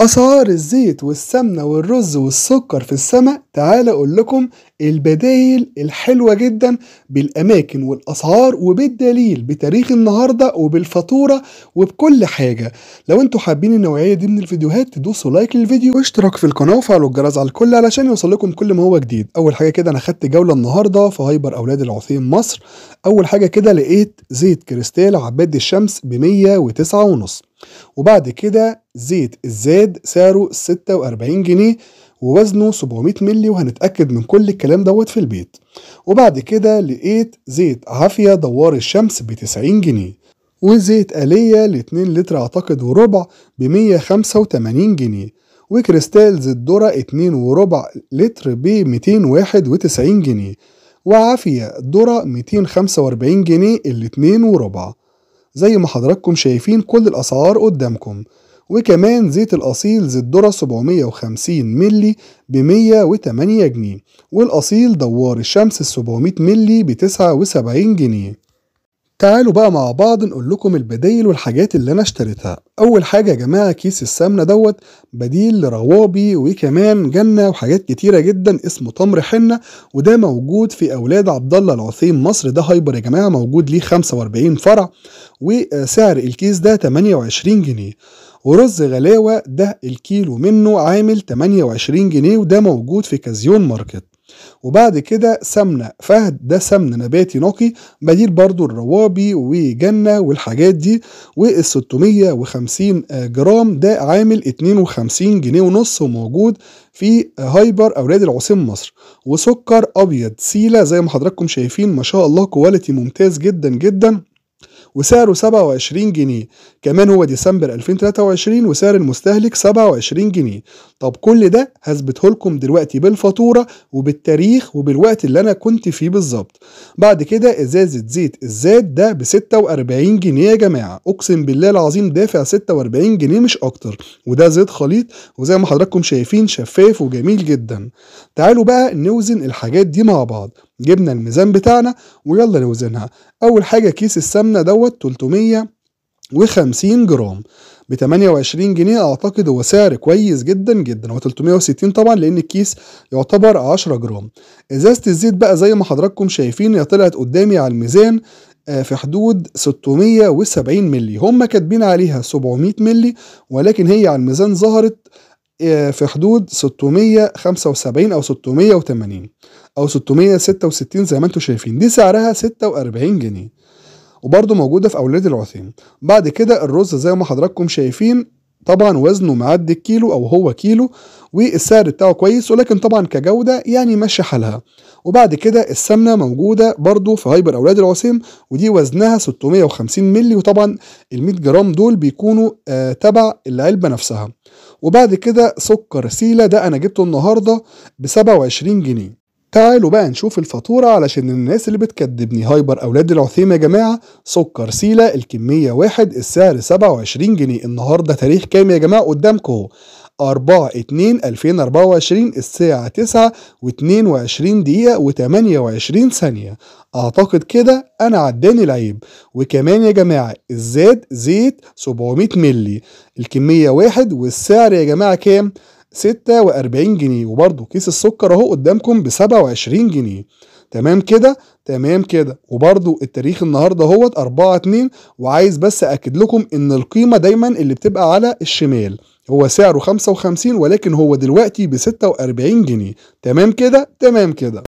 أسعار الزيت والسمنة والرز والسكر في السماء تعال أقول لكم البدايل الحلوة جدا بالأماكن والأسعار وبالدليل بتاريخ النهاردة وبالفاتورة وبكل حاجة لو انتوا حابين النوعية دي من الفيديوهات تدوسوا لايك للفيديو واشتراك في القناة وفعلوا الجرس على الكل علشان يوصل لكم كل ما هو جديد أول حاجة كده أنا خدت جولة النهاردة في هايبر أولاد العثيم مصر أول حاجة كده لقيت زيت كريستال عباد الشمس ب 109.5 ونص وبعد كده زيت الزاد سعره 46 جنيه ووزنه 700 مللي وهنتأكد من كل الكلام دوت في البيت وبعد كده لقيت زيت عافية دوار الشمس ب 90 جنيه وزيت آلية ل 2 لتر أعتقد وربع ب 185 جنيه وكريستال زيت ذرة 2 وربع لتر ب 291 جنيه وعافية ذرة 245 جنيه ال 2 وربع زي ما حضراتكم شايفين كل الأسعار قدامكم وكمان زيت الأصيل زيت ذرة 750 ملي ب 108 جنيه والأصيل دوار الشمس 700 ملي ب 79 جنيه تعالوا بقى مع بعض نقول لكم البدايل والحاجات اللي انا اشتريتها اول حاجه يا جماعه كيس السمنه دوت بديل لروابي وكمان جنه وحاجات كتيره جدا اسمه تمر حنه وده موجود في اولاد عبدالله العثيم مصر ده هايبر يا جماعه موجود ليه 45 فرع وسعر الكيس ده 28 جنيه ورز غلاوة ده الكيلو منه عامل 28 جنيه وده موجود في كازيون ماركت وبعد كده سمنة فهد ده سمن نباتي نقي بديل برضو الروابي وجنة والحاجات دي وال 650 جرام ده عامل 52 جنيه ونص وموجود في هايبر أولاد العصيم مصر وسكر ابيض سيلة زي ما حضراتكم شايفين ما شاء الله كواليتي ممتاز جدا جدا وسعره 27 جنيه كمان هو ديسمبر 2023 وسعر المستهلك 27 جنيه طب كل ده هثبته لكم دلوقتي بالفاتورة وبالتاريخ وبالوقت اللي أنا كنت فيه بالظبط بعد كده إزازة زيت الزيت ده ب 46 جنيه يا جماعة أقسم بالله العظيم دافع 46 جنيه مش أكتر وده زيت خليط وزي ما حضراتكم شايفين شفاف وجميل جدا تعالوا بقى نوزن الحاجات دي مع بعض جبنا الميزان بتاعنا ويلا نوزنها اول حاجه كيس السمنه دوت 350 جرام ب 28 جنيه اعتقد هو سعر كويس جدا جدا هو 360 طبعا لان الكيس يعتبر 10 جرام ازازه الزيت بقى زي ما حضراتكم شايفين هي طلعت قدامي على الميزان آه، في حدود 670 مللي هم كاتبين عليها 700 مللي ولكن هي على الميزان ظهرت آه، في حدود 675 او 680 او 666 زي ما انتم شايفين دي سعرها 46 جنيه وبرده موجوده في اولاد العثيم بعد كده الرز زي ما حضراتكم شايفين طبعا وزنه معدي الكيلو او هو كيلو والسعر بتاعه كويس ولكن طبعا كجوده يعني ماشي حالها وبعد كده السمنه موجوده برده في هايبر اولاد العثيم ودي وزنها 650 مللي وطبعا ال 100 جرام دول بيكونوا آه تبع العلبه نفسها وبعد كده سكر سيلا ده انا جبته النهارده ب 27 جنيه تعالوا بقى نشوف الفاتورة علشان الناس اللي بتكدبني هايبر أولاد العثيم يا جماعة سكر سيلة الكمية واحد السعر 27 جنيه النهاردة تاريخ كام يا جماعة قدامكم 4 2 2024 الساعة 9 و22 دقيقة و28 ثانية أعتقد كده أنا عداني العيب وكمان يا جماعة الزيت زيت 700 ملي الكمية واحد والسعر يا جماعة كام؟ 46 جنيه وبرده كيس السكر اهو قدامكم ب 27 جنيه تمام كده تمام كده وبرضو التاريخ النهارده اهوت 4 2 وعايز بس اكد لكم ان القيمه دايما اللي بتبقى على الشمال هو سعره 55 ولكن هو دلوقتي ب 46 جنيه تمام كده تمام كده